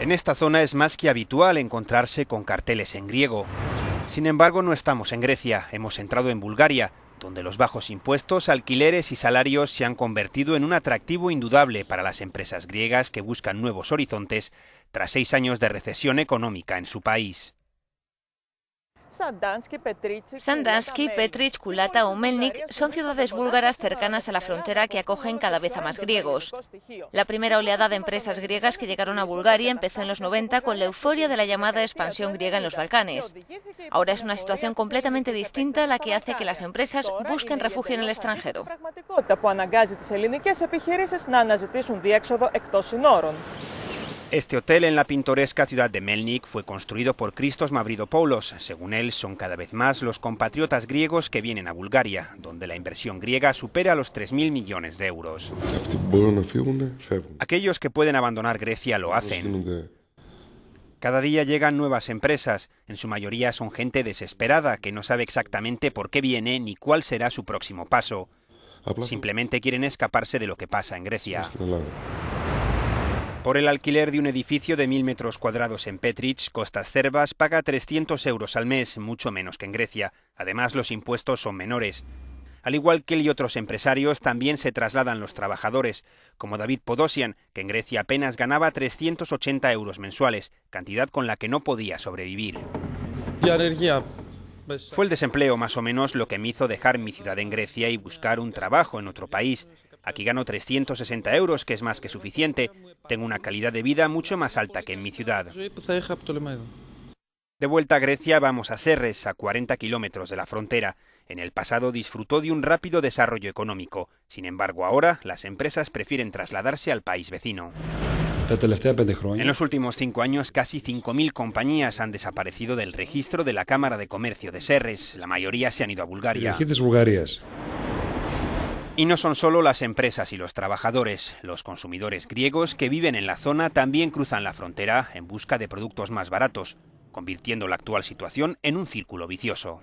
En esta zona es más que habitual encontrarse con carteles en griego. Sin embargo, no estamos en Grecia, hemos entrado en Bulgaria, donde los bajos impuestos, alquileres y salarios se han convertido en un atractivo indudable para las empresas griegas que buscan nuevos horizontes tras seis años de recesión económica en su país. Sandansky, Petrich, Kulata o Melnik son ciudades búlgaras cercanas a la frontera que acogen cada vez a más griegos. La primera oleada de empresas griegas que llegaron a Bulgaria empezó en los 90 con la euforia de la llamada expansión griega en los Balcanes. Ahora es una situación completamente distinta la que hace que las empresas busquen refugio en el extranjero. Este hotel en la pintoresca ciudad de Melnik fue construido por Christos Mavridopoulos. Según él, son cada vez más los compatriotas griegos que vienen a Bulgaria, donde la inversión griega supera los 3.000 millones de euros. Aquellos que pueden abandonar Grecia lo hacen. Cada día llegan nuevas empresas, en su mayoría son gente desesperada que no sabe exactamente por qué viene ni cuál será su próximo paso. Simplemente quieren escaparse de lo que pasa en Grecia. Por el alquiler de un edificio de mil metros cuadrados en Petrich, Costas Cervas paga 300 euros al mes, mucho menos que en Grecia. Además, los impuestos son menores. Al igual que él y otros empresarios, también se trasladan los trabajadores, como David Podosian, que en Grecia apenas ganaba 380 euros mensuales, cantidad con la que no podía sobrevivir. Pues, Fue el desempleo más o menos lo que me hizo dejar mi ciudad en Grecia y buscar un trabajo en otro país. Aquí gano 360 euros, que es más que suficiente. Tengo una calidad de vida mucho más alta que en mi ciudad. De vuelta a Grecia vamos a Serres, a 40 kilómetros de la frontera. En el pasado disfrutó de un rápido desarrollo económico. Sin embargo, ahora las empresas prefieren trasladarse al país vecino. En los últimos cinco años, casi 5.000 compañías han desaparecido del registro de la Cámara de Comercio de Serres. La mayoría se han ido a Bulgaria. Y no son solo las empresas y los trabajadores. Los consumidores griegos que viven en la zona también cruzan la frontera en busca de productos más baratos, convirtiendo la actual situación en un círculo vicioso.